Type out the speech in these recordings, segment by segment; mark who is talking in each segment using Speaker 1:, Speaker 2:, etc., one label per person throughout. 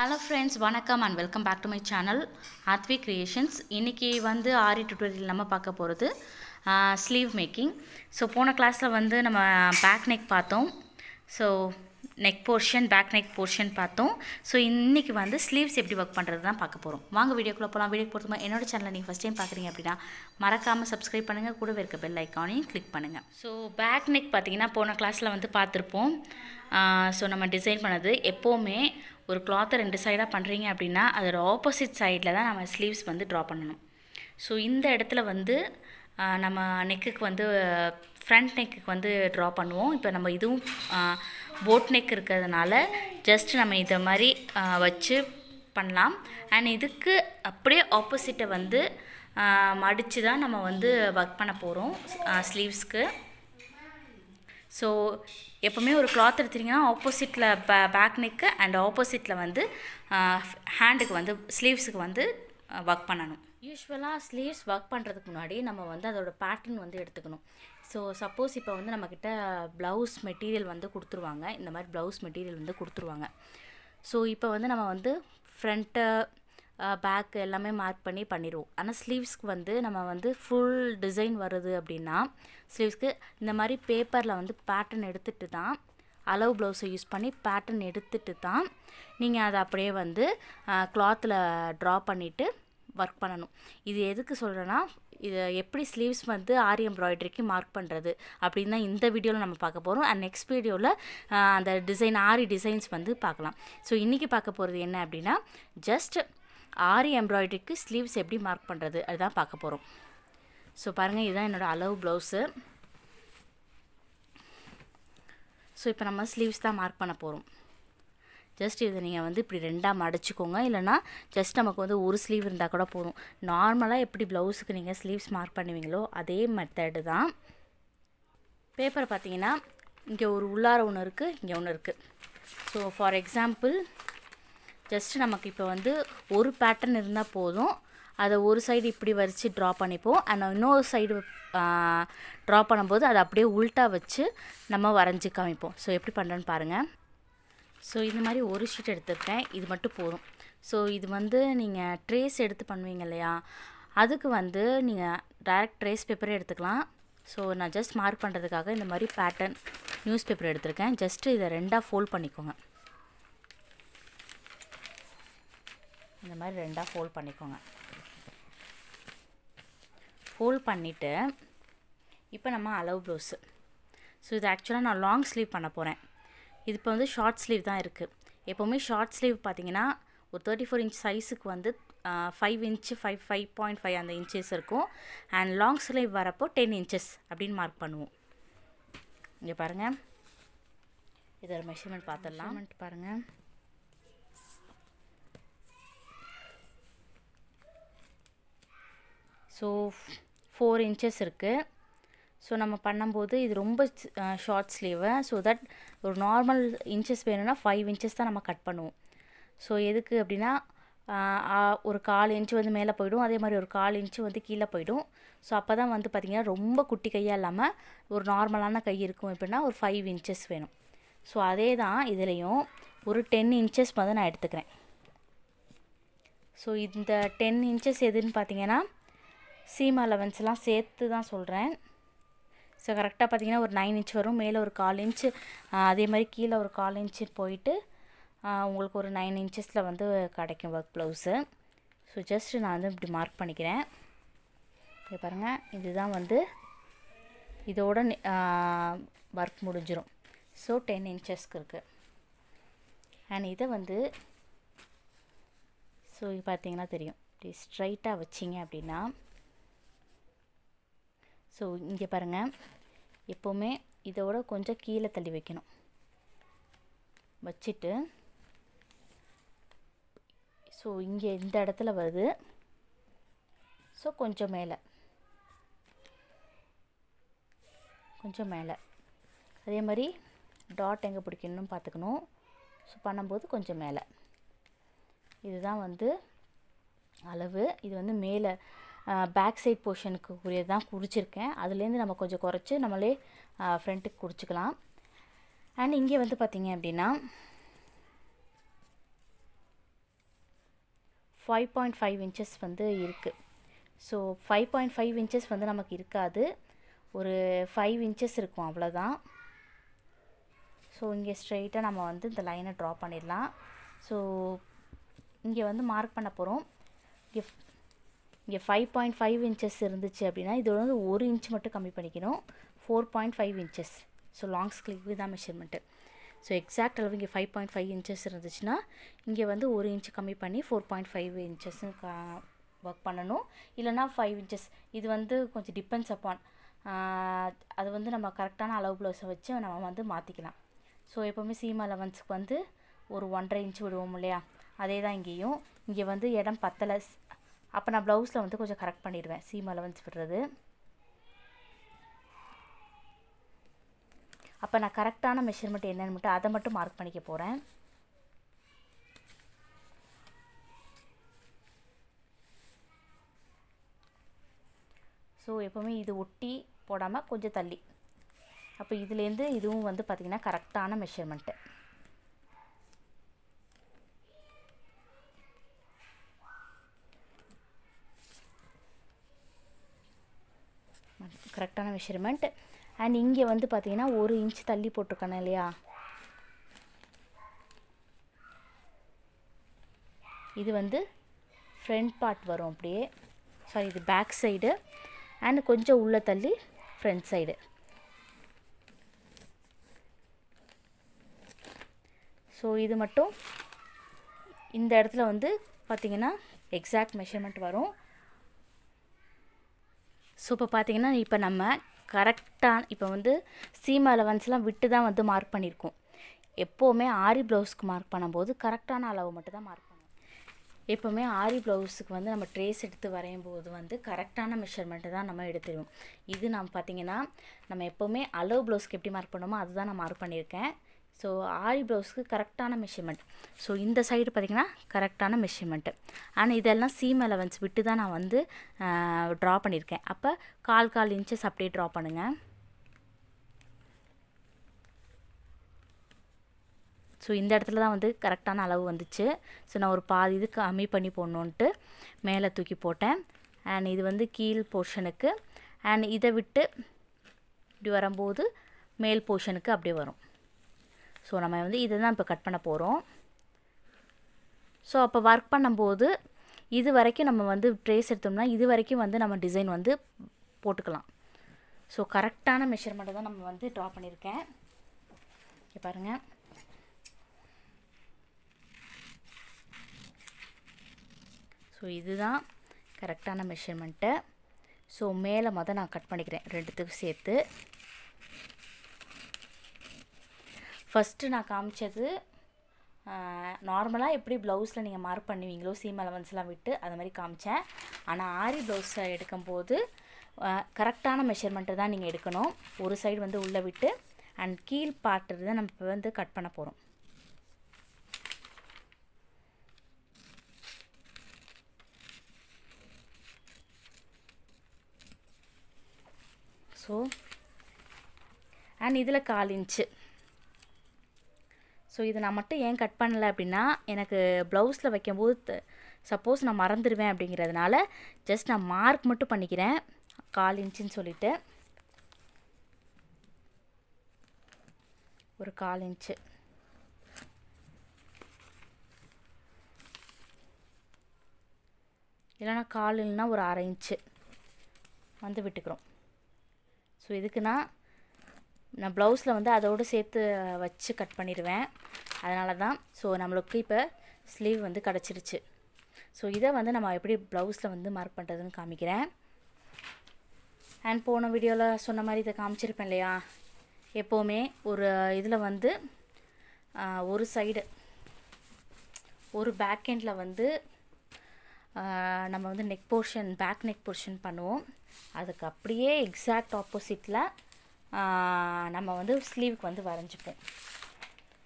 Speaker 1: hello friends வணக்கம் and welcome back to my channel Aadhvi creations இன்றைக்கி வந்து ஆரி டுட்டோரியல் நம்ம பார்க்க போகிறது ஸ்லீவ் மேக்கிங் ஸோ போன கிளாஸில் வந்து நம்ம பேக் நெக் பார்த்தோம் so neck portion back neck portion பார்த்தோம் ஸோ இன்றைக்கி வந்து ஸ்லீவ்ஸ் எப்படி ஒர்க் பண்ணுறது தான் பார்க்க போகிறோம் வாங்க வீடியோக்குள்ளே போகலாம் வீடியோ பொறுத்தமா என்னோட சேனலை நீங்கள் ஃபஸ்ட் டைம் பார்க்குறீங்க அப்படின்னா மறக்காமல் சப்ஸ்கிரைப் பண்ணுங்கள் கூடவே இருக்க பெல் ஐக்கானையும் கிளிக் பண்ணுங்கள் ஸோ பேக் நெக் பார்த்திங்கன்னா போன கிளாஸில் வந்து பார்த்துருப்போம் ஸோ நம்ம டிசைன் பண்ணது எப்போவுமே ஒரு கிளாத்தை ரெண்டு சைடாக பண்ணுறீங்க அப்படின்னா அதோட ஆப்போசிட் சைடில் தான் நம்ம ஸ்லீவ்ஸ் வந்து ட்ரா பண்ணணும் ஸோ இந்த இடத்துல வந்து நம்ம நெக்குக்கு வந்து ஃப்ரண்ட் நெக்குக்கு வந்து ட்ரா பண்ணுவோம் இப்போ நம்ம இதுவும் போட் நெக் இருக்கிறதுனால ஜஸ்ட் நம்ம இதை மாதிரி வச்சு பண்ணலாம் அண்ட் இதுக்கு அப்படியே ஆப்போசிட்டை வந்து மடித்து தான் நம்ம வந்து ஒர்க் பண்ண போகிறோம் ஸ்லீவ்ஸ்க்கு ஸோ எப்போவுமே ஒரு கிளாத் எடுத்துட்டிங்கன்னா ஆப்போசிட்டில் பே பேக் நெக்கு அண்ட் ஆப்போசிட்டில் வந்து ஹேண்டுக்கு வந்து ஸ்லீவ்ஸுக்கு வந்து ஒர்க் பண்ணணும் யூஸ்வலாக ஸ்லீவ்ஸ் ஒர்க் பண்ணுறதுக்கு முன்னாடி நம்ம வந்து அதோட பேட்டர்ன் வந்து எடுத்துக்கணும் ஸோ சப்போஸ் இப்போ வந்து நம்மக்கிட்ட ப்ளவுஸ் மெட்டீரியல் வந்து கொடுத்துருவாங்க இந்த மாதிரி ப்ளவுஸ் மெட்டீரியல் வந்து கொடுத்துருவாங்க ஸோ இப்போ வந்து நம்ம வந்து ஃப்ரண்ட்டு பேக் எல்லாமே மார்க் பண்ணி பண்ணிடுவோம் ஆனால் ஸ்லீவ்ஸ்க்கு வந்து நம்ம வந்து ஃபுல் டிசைன் வருது அப்படின்னா ஸ்லீவ்ஸ்க்கு இந்த மாதிரி பேப்பரில் வந்து பேட்டர்ன் எடுத்துகிட்டு தான் அளவு ப்ளவுஸை யூஸ் பண்ணி பேட்டர்ன் எடுத்துகிட்டு தான் நீங்கள் அதை அப்படியே வந்து கிளாத்தில் ட்ரா பண்ணிவிட்டு ஒர்க் பண்ணணும் இது எதுக்கு சொல்கிறேன்னா இது எப்படி ஸ்லீவ்ஸ் வந்து ஆரி எம்ப்ராய்டரிக்கு மார்க் பண்ணுறது அப்படின்னு தான் இந்த வீடியோவில் நம்ம பார்க்க போகிறோம் அண்ட் நெக்ஸ்ட் வீடியோவில் அந்த டிசைன் ஆரி டிசைன்ஸ் வந்து பார்க்கலாம் ஸோ இன்றைக்கி பார்க்க போகிறது என்ன அப்படின்னா ஜஸ்ட் ஆரி எம்ப்ராய்டரிக்கு ஸ்லீவ்ஸ் எப்படி மார்க் பண்ணுறது அதுதான் பார்க்க போகிறோம் ஸோ பாருங்கள் இதுதான் என்னோடய அளவு ப்ளவுஸு ஸோ இப்போ நம்ம ஸ்லீவ்ஸ் தான் மார்க் பண்ண போகிறோம் ஜஸ்ட் இதை நீங்கள் வந்து இப்படி ரெண்டாக மடிச்சுக்கோங்க இல்லைனா ஜஸ்ட் நமக்கு வந்து ஒரு ஸ்லீவ் இருந்தால் கூட போதும் நார்மலாக எப்படி ப்ளவுஸுக்கு நீங்கள் ஸ்லீவ்ஸ் மார்க் பண்ணுவீங்களோ அதே மெத்தடு தான் பேப்பரை பார்த்தீங்கன்னா இங்கே ஒரு உள்ளார ஒன்று இருக்குது இங்கே ஒன்று இருக்குது ஸோ ஃபார் எக்ஸாம்பிள் ஜஸ்ட் நமக்கு இப்போ வந்து ஒரு பேட்டர்ன் இருந்தால் போதும் அதை ஒரு சைடு இப்படி வரித்து ட்ரா பண்ணிப்போம் அண்ட் இன்னொரு சைடு ட்ரா பண்ணும்போது அதை அப்படியே உல்ட்டா வச்சு நம்ம வரைஞ்சி காமிப்போம் ஸோ எப்படி பண்ணுறேன்னு பாருங்கள் ஸோ இந்த மாதிரி ஒரு ஷீட் எடுத்துருக்கேன் இது மட்டும் போதும் ஸோ இது வந்து நீங்கள் ட்ரேஸ் எடுத்து பண்ணுவீங்க இல்லையா அதுக்கு வந்து நீங்கள் டைரக்ட் ட்ரேஸ் பேப்பரே எடுத்துக்கலாம் ஸோ நான் ஜஸ்ட் மார்க் பண்ணுறதுக்காக இந்த மாதிரி பேட்டர்ன் நியூஸ் பேப்பர் எடுத்திருக்கேன் ஜஸ்ட்டு இதை ரெண்டாக ஃபோல்ட் பண்ணிக்கோங்க இந்த மாதிரி ரெண்டாக ஃபோல்ட் பண்ணிக்கோங்க ஃபோல்ட் பண்ணிவிட்டு இப்போ நம்ம அளவு ப்ளவுஸு ஸோ இது ஆக்சுவலாக நான் லாங் ஸ்லீவ் பண்ண போகிறேன் இது இப்போ வந்து ஷார்ட் ஸ்லீவ் தான் இருக்குது எப்போவுமே ஷார்ட் ஸ்லீவ் பார்த்தீங்கன்னா ஒரு தேர்ட்டி ஃபோர் இன்ச் சைஸுக்கு வந்து five inch five five point five அந்த இன்ச்சஸ் இருக்கும் அண்ட் லாங் ஸ்லீவ் வரப்போ டென் இன்ச்சஸ் அப்படின்னு மார்க் பண்ணுவோம் இங்கே பாருங்கள் இதோட மெஷர்மெண்ட் பார்த்துடலாம் பாருங்கள் ஸோ ஃபோர் இன்ச்சஸ் இருக்குது ஸோ நம்ம பண்ணும்போது இது ரொம்ப ஷார்ட் ஸ்லீவு ஸோ தட் ஒரு நார்மல் இன்ச்சஸ் வேணும்னா ஃபைவ் இன்ச்சஸ் தான் நம்ம கட் பண்ணுவோம் ஸோ எதுக்கு அப்படின்னா ஒரு கால் இன்ச்சு வந்து மேலே போயிடும் அதே மாதிரி ஒரு கால் இன்ச்சு வந்து கீழே போயிடும் ஸோ அப்போ தான் வந்து பார்த்திங்கன்னா ரொம்ப குட்டி கையாக இல்லாமல் ஒரு நார்மலான கை இருக்கும் எப்படின்னா ஒரு ஃபைவ் இன்ச்சஸ் வேணும் ஸோ அதே தான் இதுலேயும் ஒரு டென் இன்ச்சஸ் மாதிரி நான் எடுத்துக்கிறேன் ஸோ இந்த டென் இன்ச்சஸ் எதுன்னு பார்த்தீங்கன்னா சீம் அலவன்ஸ்லாம் சேர்த்து தான் சொல்கிறேன் ஸோ கரெக்டாக பார்த்திங்கன்னா ஒரு நைன் இன்ச் வரும் மேலே ஒரு கால் இன்ச்சு அதே மாதிரி கீழே ஒரு கால் இன்ச்சு போயிட்டு உங்களுக்கு ஒரு நைன் இன்ச்சஸில் வந்து கிடைக்கும் ஒர்க் ப்ளவுஸு ஸோ ஜஸ்ட்டு நான் வந்து இப்படி மார்க் பண்ணிக்கிறேன் இங்கே பாருங்கள் இதுதான் வந்து இதோட ஒர்க் முடிஞ்சிடும் ஸோ டென் இன்ச்சஸ்க்கு இருக்குது அண்ட் இதை வந்து ஸோ பார்த்திங்கன்னா தெரியும் இப்படி ஸ்ட்ரைட்டாக வச்சிங்க அப்படின்னா ஸோ இங்கே பாருங்கள் எப்போவுமே இதோட கொஞ்சம் கீழே தள்ளி வைக்கணும் வச்சுட்டு ஸோ இங்கே இந்த இடத்துல வருது ஸோ கொஞ்சம் மேலே கொஞ்சம் மேலே அதே மாதிரி டாட் எங்கே பிடிக்கணும்னு பார்த்துக்கணும் ஸோ பண்ணும்போது கொஞ்சம் மேலே இதுதான் வந்து அளவு இது வந்து மேலே பேக் சைட் போர்ஷனுக்கு உரியது தான் குறிச்சிருக்கேன் அதுலேருந்து நம்ம கொஞ்சம் குறைச்சி நம்மளே ஃப்ரண்ட்டுக்கு குறிச்சிக்கலாம் அண்ட் இங்கே வந்து பார்த்திங்க அப்படின்னா ஃபைவ் பாயிண்ட் ஃபைவ் இன்ச்சஸ் வந்து இருக்குது so five point five inches வந்து நமக்கு இருக்காது ஒரு ஃபைவ் இன்ச்சஸ் இருக்கும் அவ்வளோதான் ஸோ இங்கே ஸ்ட்ரெயிட்டாக நம்ம வந்து இந்த லைனை ட்ரா பண்ணிடலாம் ஸோ இங்கே வந்து மார்க் பண்ண போகிறோம் கிஃப்ட் இங்கே ஃபைவ் பாயிண்ட் ஃபைவ் இன்ச்சஸ் இருந்துச்சு அப்படின்னா இதோட வந்து ஒரு இன்ச் மட்டும் கம்மி பண்ணிக்கணும் four point five inches so long sleeve தான் மெஷர்மெண்ட்டு ஸோ எக்ஸாக்ட் அளவு இங்கே ஃபைவ் பாயிண்ட் ஃபைவ் இன்ச்சஸ் இருந்துச்சுன்னா இங்கே வந்து ஒரு இன்ச் கம்மி பண்ணி ஃபோர் பாயிண்ட் ஃபைவ் இன்ச்சஸ்ஸுன்னு ஒர்க் பண்ணணும் இல்லைனா ஃபைவ் இன்ச்சஸ் இது வந்து கொஞ்சம் டிபெண்ட்ஸ் அப்பான் அது வந்து நம்ம கரெக்டான அளவு ப்ளவுஸை வச்சு நம்ம வந்து மாற்றிக்கலாம் ஸோ எப்போவுமே சீமா லெவன்ஸுக்கு வந்து ஒரு ஒன்றரை இன்ச் விடுவோம் இல்லையா அதே தான் இங்கேயும் இங்கே வந்து இடம் பத்தலை அப்போ நான் ப்ளவுஸில் வந்து கொஞ்சம் கரெக்ட் பண்ணிடுவேன் சீம் அலவன்ஸ் விடுறது அப்போ நான் கரெக்டான மெஷர்மெண்ட் என்னென்னு மட்டும் அதை மட்டும் மார்க் பண்ணிக்க போகிறேன் ஸோ எப்போவுமே இது ஒட்டி போடாமல் கொஞ்சம் தள்ளி அப்போ இதுலேருந்து இதுவும் வந்து பார்த்திங்கன்னா கரெக்டான மெஷர்மெண்ட்டு கரெக்டான மெஷர்மெண்ட் அண்ட் இங்கே வந்து பார்த்திங்கன்னா ஒரு இன்ச் தள்ளி போட்டிருக்கணும் இல்லையா இது வந்து ஃப்ரண்ட் பார்ட் வரும் அப்படியே சாரி இது பேக் சைடு அண்ட் கொஞ்சம் உள்ளே தள்ளி ஃப்ரண்ட் சைடு ஸோ இது மட்டும் இந்த இடத்துல வந்து பார்த்திங்கன்னா எக்ஸாக்ட் மெஷர்மெண்ட் வரும் ஸோ இப்போ பார்த்தீங்கன்னா இப்போ நம்ம கரெக்டான இப்போ வந்து சீம் அலவன்ஸ்லாம் விட்டு தான் வந்து மார்க் பண்ணியிருக்கோம் எப்போவுமே ஆரி ப்ளவுஸ்க்கு மார்க் பண்ணும்போது கரெக்டான அளவு மட்டும்தான் மார்க் பண்ணுவோம் எப்போவுமே ஆரி ப்ளவுஸுக்கு வந்து நம்ம ட்ரேஸ் எடுத்து வரையும் போது வந்து கரெக்டான மெஷர்மெண்ட்டு தான் நம்ம எடுத்துருவோம் இது நம்ம பார்த்திங்கன்னா நம்ம எப்போவுமே அளவு ப்ளவுஸ்க்கு எப்படி மார்க் பண்ணணுமோ அதுதான் நான் மார்க் பண்ணியிருக்கேன் ஸோ ஆரி ப்ளவுஸ்க்கு கரெக்டான மெஷர்மெண்ட் ஸோ இந்த சைடு பார்த்திங்கன்னா கரெக்டான மெஷர்மெண்ட்டு ஆனால் இதெல்லாம் சீம் அலவன்ஸ் விட்டு தான் நான் வந்து ட்ரா பண்ணியிருக்கேன் அப்போ கால் கால் இன்ச்சஸ் அப்படியே ட்ரா பண்ணுங்கள் ஸோ இந்த இடத்துல தான் வந்து கரெக்டான அளவு வந்துச்சு ஸோ நான் ஒரு பாதி இது கம்மி பண்ணி போடணுன்ட்டு மேலே தூக்கி போட்டேன் அண்ட் இது வந்து கீழ் போர்ஷனுக்கு அண்ட் இதை விட்டு இப்படி வரும்போது மேல் போர்ஷனுக்கு அப்படியே வரும் ஸோ நம்ம வந்து இதை தான் இப்போ கட் பண்ண போகிறோம் ஸோ அப்போ ஒர்க் பண்ணும்போது இது வரைக்கும் நம்ம வந்து ட்ரேஸ் எடுத்தோம்னா இது வரைக்கும் வந்து நம்ம டிசைன் வந்து போட்டுக்கலாம் ஸோ கரெக்டான மெஷர்மெண்ட்டை தான் நம்ம வந்து ட்ரா பண்ணியிருக்கேன் இப்போ பாருங்கள் ஸோ இதுதான் கரெக்டான மெஷர்மெண்ட்டை ஸோ மேலே மொதல் நான் கட் பண்ணிக்கிறேன் ரெண்டுத்துக்கும் சேர்த்து ஃபஸ்ட்டு நான் காமிச்சது நார்மலாக எப்படி ப்ளவுஸில் நீங்கள் மார்க் பண்ணுவீங்களோ சீம் அலவன்ஸ்லாம் விட்டு அது மாதிரி காமித்தேன் ஆனால் ஆரி ப்ளவுஸை எடுக்கும்போது கரெக்டான மெஷர்மெண்ட்டு தான் நீங்கள் எடுக்கணும் ஒரு சைடு வந்து உள்ளே விட்டு அண்ட் கீழ் பார்ட்டு தான் நம்ம இப்போ வந்து கட் பண்ண போகிறோம் ஸோ அண்ட் இதில் கால் இன்ச்சு ஸோ இதை நான் மட்டும் ஏன் கட் பண்ணலை அப்படின்னா எனக்கு ப்ளவுஸில் வைக்கும்போது சப்போஸ் நான் மறந்துடுவேன் அப்படிங்கிறதுனால ஜஸ்ட் நான் மார்க் மட்டும் பண்ணிக்கிறேன் கால் இன்ச்சுன்னு சொல்லிவிட்டு ஒரு கால் இன்ச்சு இல்லைனா கால் இல்லைன்னா ஒரு அரை இன்ச்சு வந்து விட்டுக்கிறோம் ஸோ இதுக்குன்னா நான் ப்ளவுஸில் வந்து அதோடு சேர்த்து வச்சு கட் பண்ணிடுவேன் அதனால தான் ஸோ நம்மளுக்கு இப்போ ஸ்லீவ் வந்து கிடச்சிருச்சு ஸோ இதை வந்து நம்ம எப்படி ப்ளவுஸில் வந்து மார்க் பண்ணுறதுன்னு காமிக்கிறேன் அண்ட் போன வீடியோவில் சொன்ன மாதிரி இதை காமிச்சிருப்பேன் இல்லையா எப்போவுமே ஒரு இதில் வந்து ஒரு சைடு ஒரு பேக் எண்டில் வந்து நம்ம வந்து neck portion back neck portion பண்ணுவோம் அதுக்கு அப்படியே எக்ஸாக்ட் ஆப்போசிட்டில் நம்ம வந்து ஸ்லீவுக்கு வந்து வரைஞ்சிப்போம்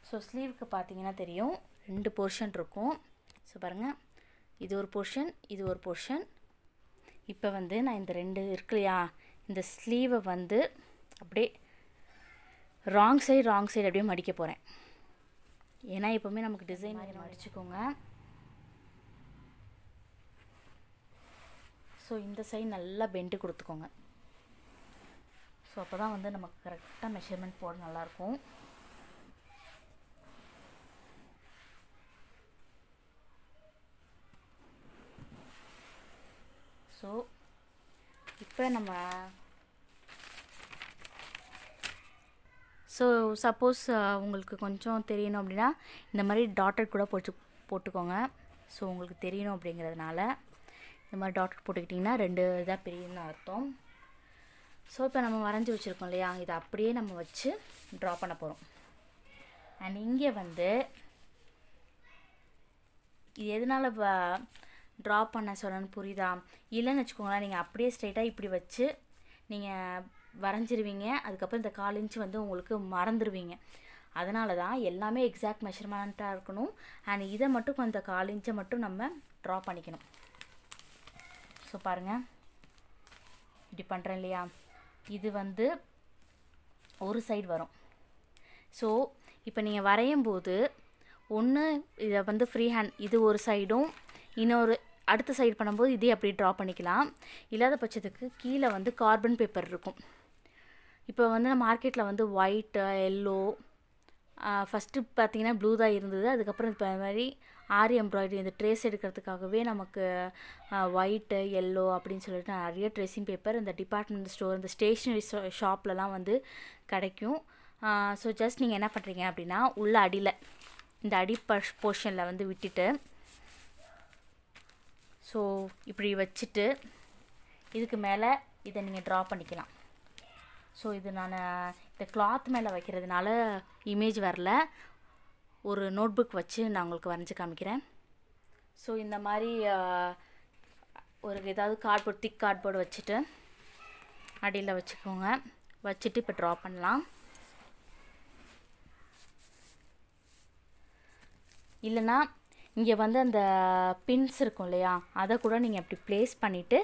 Speaker 1: ஸோ ஸ்லீவுக்கு பார்த்திங்கன்னா தெரியும் ரெண்டு போர்ஷன் இருக்கும் ஸோ பாருங்கள் இது ஒரு போர்ஷன் இது ஒரு போர்ஷன் இப்போ வந்து நான் இந்த ரெண்டு இருக்கு இந்த ஸ்லீவை வந்து அப்படியே ராங் சைடு ராங் சைடு அப்படியே மடிக்க போகிறேன் ஏன்னா எப்போவுமே நமக்கு டிசைன் மாதிரி மடிச்சுக்கோங்க ஸோ இந்த சைடு நல்லா பெண்டு கொடுத்துக்கோங்க ஸோ அப்போ தான் வந்து நமக்கு கரெக்டாக மெஷர்மெண்ட் போட நல்லாயிருக்கும் ஸோ இப்போ நம்ம ஸோ சப்போஸ் உங்களுக்கு கொஞ்சம் தெரியணும் அப்படின்னா இந்த மாதிரி டாட்டர் கூட போட்டு போட்டுக்கோங்க ஸோ உங்களுக்கு தெரியணும் அப்படிங்கிறதுனால இந்த மாதிரி டாட்டர் போட்டுக்கிட்டிங்கன்னா ரெண்டு இதாக பெரியன்னு அர்த்தம் ஸோ இப்போ நம்ம வரைஞ்சி வச்சுருக்கோம் இல்லையா இதை அப்படியே நம்ம வச்சு ட்ரா பண்ண போகிறோம் அண்ட் இங்கே வந்து இது எதனால் ட்ரா பண்ண சொல்லணும்னு புரியுதா இல்லைன்னு வச்சுக்கோங்களேன் நீங்கள் அப்படியே ஸ்ட்ரைட்டாக இப்படி வச்சு நீங்கள் வரைஞ்சிருவீங்க அதுக்கப்புறம் இந்த கால் இன்ச்சு வந்து உங்களுக்கு மறந்துடுவீங்க அதனால தான் எல்லாமே எக்ஸாக்ட் மெஷர்மெண்ட்டாக இருக்கணும் அண்ட் இதை மட்டும் கொஞ்சம் கால் இன்ச்சை மட்டும் நம்ம ட்ரா பண்ணிக்கணும் ஸோ பாருங்கள் இப்படி பண்ணுறேன் இல்லையா இது வந்து ஒரு சைடு வரும் ஸோ இப்போ நீங்கள் வரையும் போது ஒன்று இதை வந்து ஃப்ரீ ஹேண்ட் இது ஒரு சைடும் இன்னொரு அடுத்த சைடு பண்ணும்போது இதே அப்படி ட்ரா பண்ணிக்கலாம் இல்லாத பட்சத்துக்கு கீழே வந்து கார்பன் பேப்பர் இருக்கும் இப்போ வந்து மார்க்கெட்டில் வந்து ஒயிட்டு எல்லோ ஃபஸ்ட்டு பார்த்திங்கன்னா ப்ளூ தான் இருந்தது அதுக்கப்புறம் இப்போ மாதிரி ஆரி எம்ப்ராய்டரி இந்த ட்ரேஸ் எடுக்கிறதுக்காகவே நமக்கு ஒயிட்டு எல்லோ அப்படின்னு சொல்லிட்டு நிறைய ட்ரெஸ்ஸிங் பேப்பர் இந்த டிபார்ட்மெண்ட் ஸ்டோர் இந்த ஸ்டேஷ்னரி ஷாப்லலாம் வந்து கிடைக்கும் ஸோ ஜஸ்ட் நீங்கள் என்ன பண்ணுறீங்க அப்படின்னா உள்ள அடியில் இந்த அடி போர்ஷனில் வந்து விட்டுட்டு ஸோ இப்படி வச்சுட்டு இதுக்கு மேலே இதை நீங்கள் ட்ரா பண்ணிக்கலாம் ஸோ இது நான் இந்த கிளாத் மேலே வைக்கிறதுனால இமேஜ் வரல ஒரு நோட் புக் வச்சு நான் உங்களுக்கு வரைஞ்சி காமிக்கிறேன் ஸோ இந்த மாதிரி ஒரு ஏதாவது கார்ட்போர்ட் திக் கார்ட்போர்டு வச்சுட்டு அடியில் வச்சுக்கோங்க வச்சுட்டு இப்போ ட்ரா பண்ணலாம் இல்லைனா இங்கே வந்து அந்த பின்ஸ் இருக்கும் இல்லையா அதை கூட நீங்கள் அப்படி ப்ளேஸ் பண்ணிவிட்டு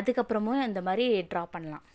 Speaker 1: அதுக்கப்புறமும் இந்த மாதிரி ட்ரா பண்ணலாம்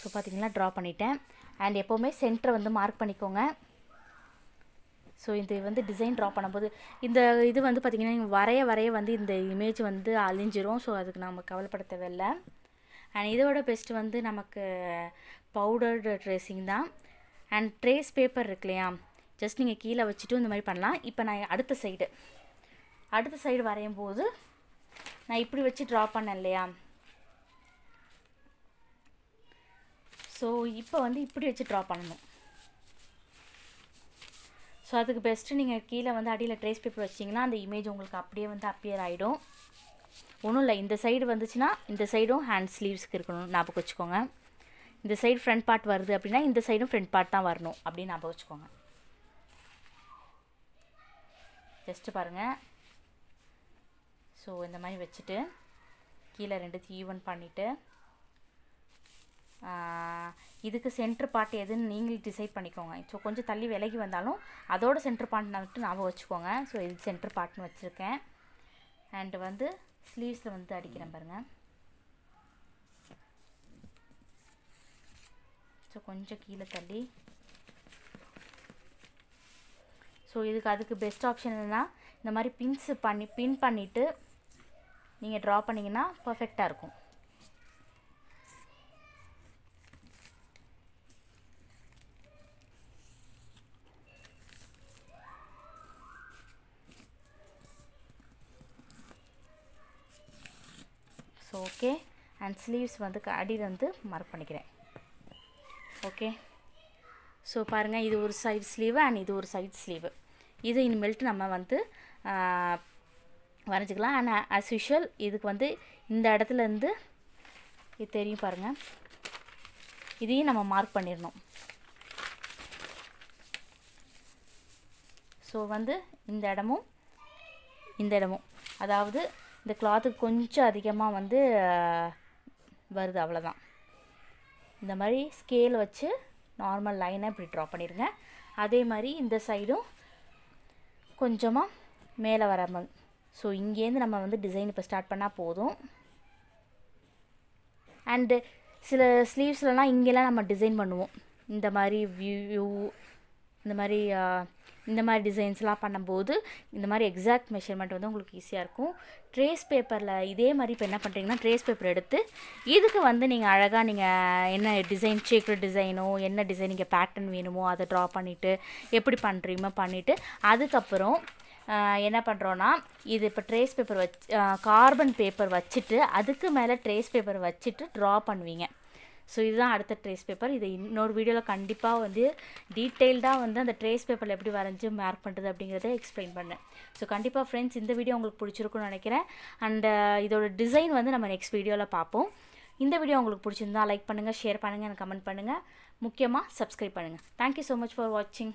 Speaker 1: ஸோ பார்த்திங்கன்னா ட்ரா பண்ணிட்டேன் அண்ட் எப்போவுமே சென்டரை வந்து மார்க் பண்ணிக்கோங்க ஸோ இது வந்து டிசைன் ட்ரா பண்ணும்போது இந்த இது வந்து பார்த்திங்கன்னா வரைய வரைய வந்து இந்த இமேஜ் வந்து அழிஞ்சிரும் ஸோ அதுக்கு நம்ம கவலைப்பட தேவையில்லை அண்ட் இதோட பெஸ்ட்டு வந்து நமக்கு பவுடர்டு ட்ரெஸ்ஸிங் தான் அண்ட் ட்ரேஸ் பேப்பர் இருக்கு இல்லையா ஜஸ்ட் நீங்கள் கீழே வச்சுட்டு இந்த மாதிரி பண்ணலாம் இப்போ நான் அடுத்த சைடு அடுத்த சைடு வரையும் போது நான் இப்படி வச்சு ட்ரா பண்ணேன் இல்லையா ஸோ இப்போ வந்து இப்படி வச்சு ட்ரா பண்ணணும் ஸோ அதுக்கு பெஸ்ட்டு நீங்கள் கீழே வந்து அடியில் ட்ரேஸ் பேப்பர் வச்சிங்கன்னா அந்த இமேஜ் உங்களுக்கு அப்படியே வந்து அப்பியர் ஆகிடும் ஒன்றும் இல்லை இந்த சைடு வந்துச்சுன்னா இந்த சைடும் ஹேண்ட் ஸ்லீவ்ஸ்க்கு இருக்கணும் ஞாபகம் வச்சுக்கோங்க இந்த சைடு ஃப்ரண்ட் பார்ட் வருது அப்படின்னா இந்த சைடும் ஃப்ரண்ட் பார்ட் தான் வரணும் அப்படின்னு ஞாபகம் வச்சுக்கோங்க ஜஸ்ட்டு பாருங்கள் ஸோ இந்த மாதிரி வச்சுட்டு கீழே ரெண்டுத்தையும் ஈவன் பண்ணிவிட்டு இதுக்கு சென்ட்ரு பார்ட் எதுன்னு நீங்களே டிசைட் பண்ணிக்கோங்க ஸோ கொஞ்சம் தள்ளி விலகி வந்தாலும் அதோட சென்ட்ரு பாட்டு நான் ஞாபகம் வச்சுக்கோங்க ஸோ இது சென்ட்ரு பாட்டுன்னு வச்சுருக்கேன் அண்டு வந்து ஸ்லீவ்ஸில் வந்து அடிக்கிறேன் பாருங்கள் ஸோ கொஞ்சம் கீழே தள்ளி ஸோ இதுக்கு அதுக்கு பெஸ்ட் ஆப்ஷன் என்னென்னா இந்த மாதிரி பின்ஸ் பண்ணி பின் பண்ணிவிட்டு நீங்கள் ட்ரா பண்ணிங்கன்னா பர்ஃபெக்டாக இருக்கும் அண்ட் ஸ்லீவ்ஸ் வந்து அடியில் வந்து மார்க் பண்ணிக்கிறேன் ஓகே ஸோ பாருங்கள் இது ஒரு சைடு ஸ்லீவு அண்ட் இது ஒரு சைடு ஸ்லீவு இது இனிமேல்ட்டு நம்ம வந்து வரைஞ்சிக்கலாம் ஆனால் அஸ் யூஷுவல் இதுக்கு வந்து இந்த இடத்துலேருந்து இது தெரியும் பாருங்கள் இதையும் நம்ம மார்க் பண்ணிடணும் ஸோ வந்து இந்த இடமும் இந்த இடமும் அதாவது இந்த கிளாத்துக்கு கொஞ்சம் அதிகமாக வந்து வருது அவ்வளோதான் இந்த மாதிரி ஸ்கேல் வச்சு நார்மல் லைனை இப்படி ட்ரா பண்ணிடுங்க அதே மாதிரி இந்த சைடும் கொஞ்சமாக மேலே வர ஸோ இங்கேருந்து நம்ம வந்து டிசைன் இப்போ ஸ்டார்ட் பண்ணால் போதும் அண்டு சில ஸ்லீவ்ஸ்லலாம் இங்கெல்லாம் நம்ம டிசைன் பண்ணுவோம் இந்த மாதிரி வியூ இந்த மாதிரி இந்த மாதிரி டிசைன்ஸ்லாம் பண்ணும்போது இந்த மாதிரி எக்ஸாக்ட் மெஷர்மெண்ட் வந்து உங்களுக்கு ஈஸியாக இருக்கும் ட்ரேஸ் பேப்பரில் இதே மாதிரி இப்போ என்ன பண்ணுறீங்கன்னா ட்ரேஸ் பேப்பர் எடுத்து இதுக்கு வந்து நீங்கள் அழகாக நீங்கள் என்ன டிசைன் சீக்ரெட் டிசைனோ என்ன டிசைன் நீங்கள் பேட்டர்ன் வேணுமோ அதை ட்ரா பண்ணிவிட்டு எப்படி பண்ணுறீமோ பண்ணிவிட்டு அதுக்கப்புறம் என்ன பண்ணுறோன்னா இது இப்போ ட்ரேஸ் பேப்பர் வச்சு கார்பன் பேப்பர் வச்சுட்டு அதுக்கு மேலே ட்ரேஸ் பேப்பர் வச்சுட்டு ட்ரா பண்ணுவீங்க ஸோ இதுதான் அடுத்த ட்ரேஸ் பேப்பர் இது இன்னொரு வீடியோவில் கண்டிப்பாக வந்து டீட்டெயில்டாக வந்து அந்த ட்ரேஸ் பேப்பரில் எப்படி வரைஞ்சி மார்க் பண்ணுறது அப்படிங்கிறத எக்ஸ்பிளைன் பண்ணேன் ஸோ கண்டிப்பாக ஃப்ரெண்ட்ஸ் இந்த வீடியோ உங்களுக்கு பிடிச்சிருக்குன்னு நினைக்கிறேன் அண்ட் இதோட டிசைன் வந்து நம்ம நெக்ஸ்ட் வீடியோவில் பார்ப்போம் இந்த வீடியோ உங்களுக்கு பிடிச்சிருந்தா லைக் பண்ணுங்கள் ஷேர் பண்ணுங்கள் கமெண்ட் பண்ணுங்கள் முக்கியமாக சப்ஸ்கிரைப் பண்ணுங்கள் தேங்க்யூ ஸோ மச் ஃபார் வாட்சிங்